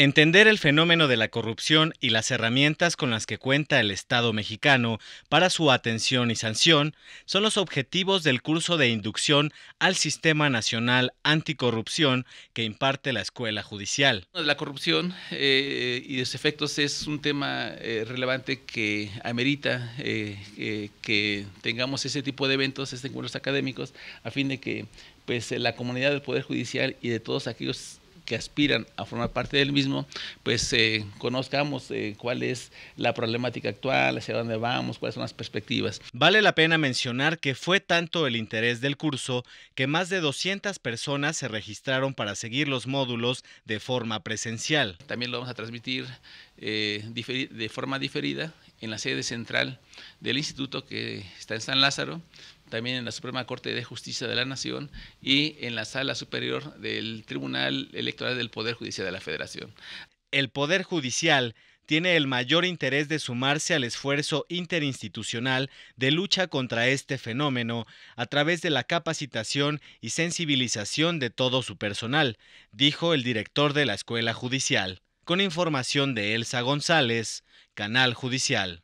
Entender el fenómeno de la corrupción y las herramientas con las que cuenta el Estado mexicano para su atención y sanción son los objetivos del curso de inducción al Sistema Nacional Anticorrupción que imparte la Escuela Judicial. La corrupción eh, y sus efectos es un tema eh, relevante que amerita eh, que tengamos ese tipo de eventos, estos encuentros académicos, a fin de que pues, la comunidad del Poder Judicial y de todos aquellos que aspiran a formar parte del mismo, pues eh, conozcamos eh, cuál es la problemática actual, hacia dónde vamos, cuáles son las perspectivas. Vale la pena mencionar que fue tanto el interés del curso que más de 200 personas se registraron para seguir los módulos de forma presencial. También lo vamos a transmitir eh, de forma diferida en la sede central del instituto que está en San Lázaro, también en la Suprema Corte de Justicia de la Nación y en la Sala Superior del Tribunal Electoral del Poder Judicial de la Federación. El Poder Judicial tiene el mayor interés de sumarse al esfuerzo interinstitucional de lucha contra este fenómeno a través de la capacitación y sensibilización de todo su personal, dijo el director de la Escuela Judicial. Con información de Elsa González, Canal Judicial.